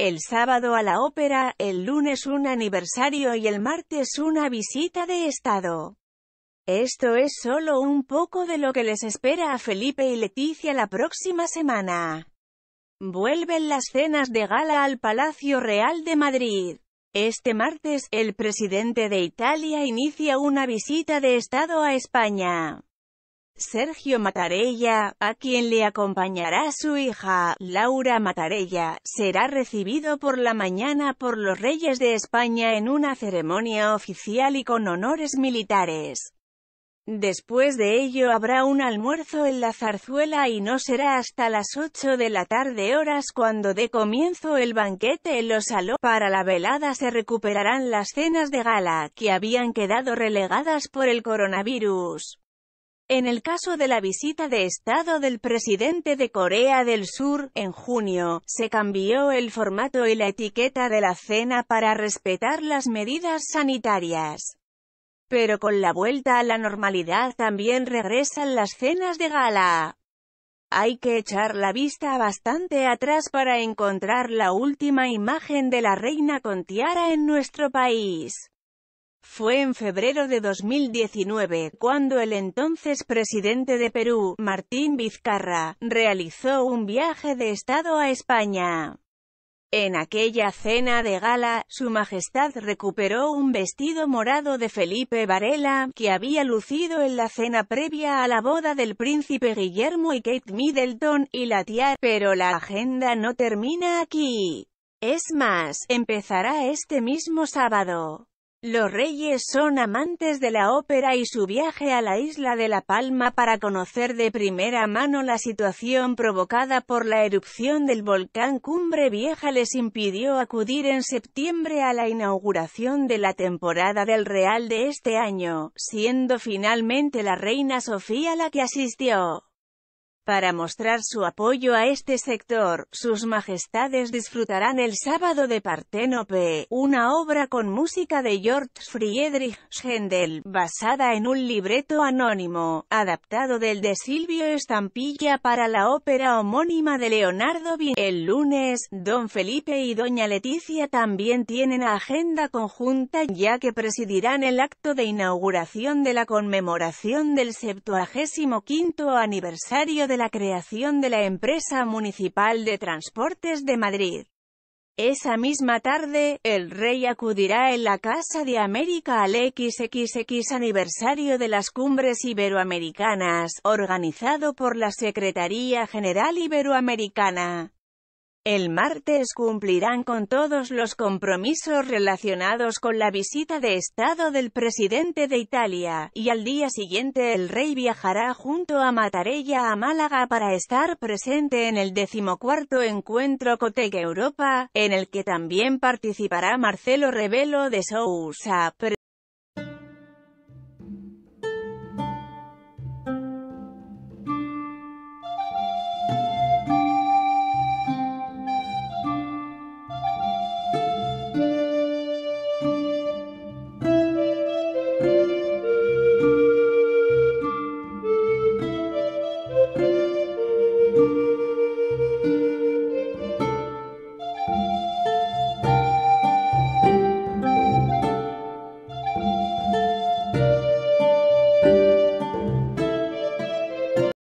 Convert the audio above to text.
El sábado a la ópera, el lunes un aniversario y el martes una visita de estado. Esto es solo un poco de lo que les espera a Felipe y Leticia la próxima semana. Vuelven las cenas de gala al Palacio Real de Madrid. Este martes, el presidente de Italia inicia una visita de Estado a España. Sergio Matarella, a quien le acompañará su hija, Laura Matarella, será recibido por la mañana por los reyes de España en una ceremonia oficial y con honores militares. Después de ello habrá un almuerzo en la zarzuela y no será hasta las 8 de la tarde horas cuando de comienzo el banquete en los salones. Para la velada se recuperarán las cenas de gala, que habían quedado relegadas por el coronavirus. En el caso de la visita de Estado del presidente de Corea del Sur, en junio, se cambió el formato y la etiqueta de la cena para respetar las medidas sanitarias. Pero con la vuelta a la normalidad también regresan las cenas de gala. Hay que echar la vista bastante atrás para encontrar la última imagen de la reina con tiara en nuestro país. Fue en febrero de 2019, cuando el entonces presidente de Perú, Martín Vizcarra, realizó un viaje de Estado a España. En aquella cena de gala, su majestad recuperó un vestido morado de Felipe Varela, que había lucido en la cena previa a la boda del príncipe Guillermo y Kate Middleton, y la tía, pero la agenda no termina aquí. Es más, empezará este mismo sábado. Los reyes son amantes de la ópera y su viaje a la isla de La Palma para conocer de primera mano la situación provocada por la erupción del volcán Cumbre Vieja les impidió acudir en septiembre a la inauguración de la temporada del Real de este año, siendo finalmente la reina Sofía la que asistió. Para mostrar su apoyo a este sector, sus majestades disfrutarán el sábado de Partenope, una obra con música de George Friedrich Schendel, basada en un libreto anónimo, adaptado del de Silvio Estampilla para la ópera homónima de Leonardo El lunes, don Felipe y doña Leticia también tienen agenda conjunta ya que presidirán el acto de inauguración de la conmemoración del 75 aniversario de la creación de la empresa municipal de transportes de Madrid. Esa misma tarde, el rey acudirá en la Casa de América al XXX aniversario de las Cumbres Iberoamericanas, organizado por la Secretaría General Iberoamericana. El martes cumplirán con todos los compromisos relacionados con la visita de Estado del presidente de Italia, y al día siguiente el rey viajará junto a Matarella a Málaga para estar presente en el decimocuarto encuentro Cotec Europa, en el que también participará Marcelo Rebelo de Sousa,